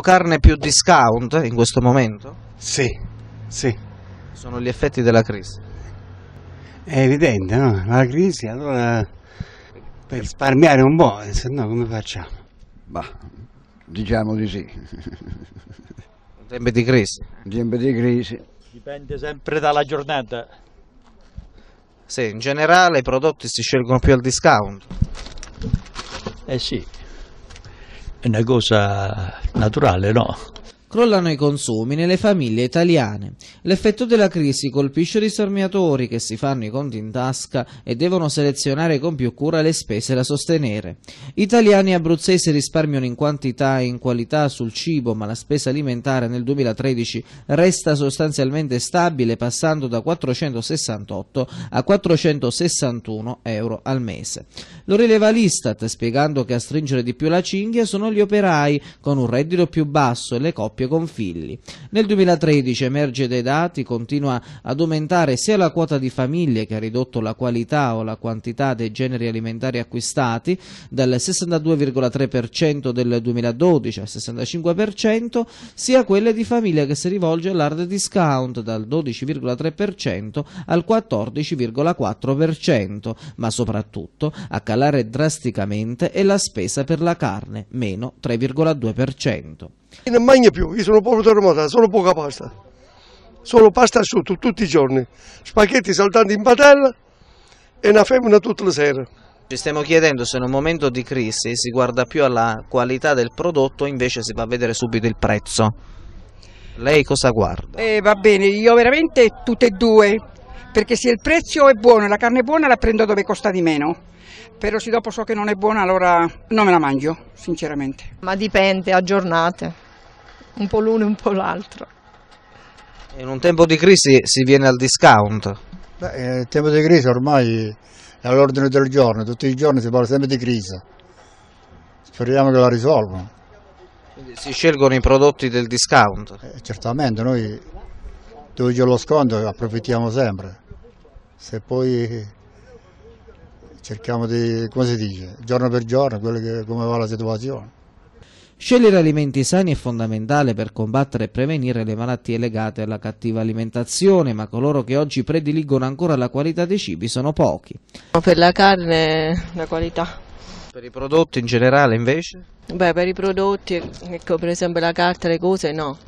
carne più discount in questo momento? Sì, sì. Sono gli effetti della crisi. È evidente, no? La crisi, allora per risparmiare un po', se no come facciamo? Bah, diciamo di sì. In Tempi di crisi. In Tempi di crisi. Dipende sempre dalla giornata. Sì, in generale i prodotti si scelgono più al discount. Eh sì una cosa naturale, no? Crollano i consumi nelle famiglie italiane. L'effetto della crisi colpisce i risparmiatori che si fanno i conti in tasca e devono selezionare con più cura le spese da sostenere. Italiani e abruzzesi risparmiano in quantità e in qualità sul cibo, ma la spesa alimentare nel 2013 resta sostanzialmente stabile passando da 468 a 461 euro al mese. Lo rileva l'Istat spiegando che a stringere di più la cinghia sono gli operai con un reddito più basso e le coppie coppie con figli. Nel 2013 emerge dai dati, continua ad aumentare sia la quota di famiglie che ha ridotto la qualità o la quantità dei generi alimentari acquistati dal 62,3% del 2012 al 65%, sia quelle di famiglie che si rivolge all'hard discount dal 12,3% al 14,4%, ma soprattutto a calare drasticamente è la spesa per la carne, meno 3,2%. Non mangio più, io sono poco termota, sono poca pasta. Solo pasta asciutta tutti i giorni, spaghetti saltando in padella e una femmina tutta la sera. Ci stiamo chiedendo se in un momento di crisi si guarda più alla qualità del prodotto, invece si va a vedere subito il prezzo. Lei cosa guarda? Eh, va bene, io veramente tutte e due, perché se il prezzo è buono e la carne è buona la prendo dove costa di meno. Però se dopo so che non è buona allora non me la mangio, sinceramente. Ma dipende a giornate un po' l'uno e un po' l'altro. In un tempo di crisi si viene al discount? Beh, eh, in tempo di crisi ormai è all'ordine del giorno, tutti i giorni si parla sempre di crisi. Speriamo che la risolvano. Quindi si scelgono i prodotti del discount? Eh, certamente, noi dove c'è lo sconto approfittiamo sempre. Se poi cerchiamo di, come si dice, giorno per giorno, che, come va la situazione. Scegliere alimenti sani è fondamentale per combattere e prevenire le malattie legate alla cattiva alimentazione, ma coloro che oggi prediligono ancora la qualità dei cibi sono pochi. Per la carne la qualità. Per i prodotti in generale invece? Beh, per i prodotti, ecco, per esempio la carta, le cose no,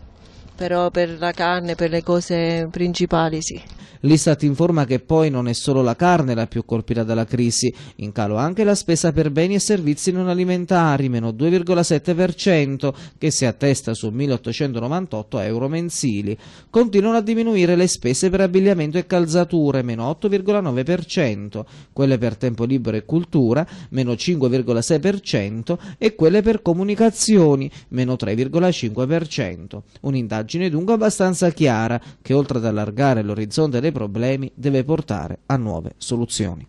però per la carne, per le cose principali sì. L'Istat informa che poi non è solo la carne la più colpita dalla crisi, in calo anche la spesa per beni e servizi non alimentari, meno 2,7%, che si attesta su 1.898 euro mensili. Continuano a diminuire le spese per abbigliamento e calzature, meno 8,9%, quelle per tempo libero e cultura, meno 5,6% e quelle per comunicazioni, meno 3,5%. Un'indagine stupidaggine dunque abbastanza chiara che oltre ad allargare l'orizzonte dei problemi deve portare a nuove soluzioni.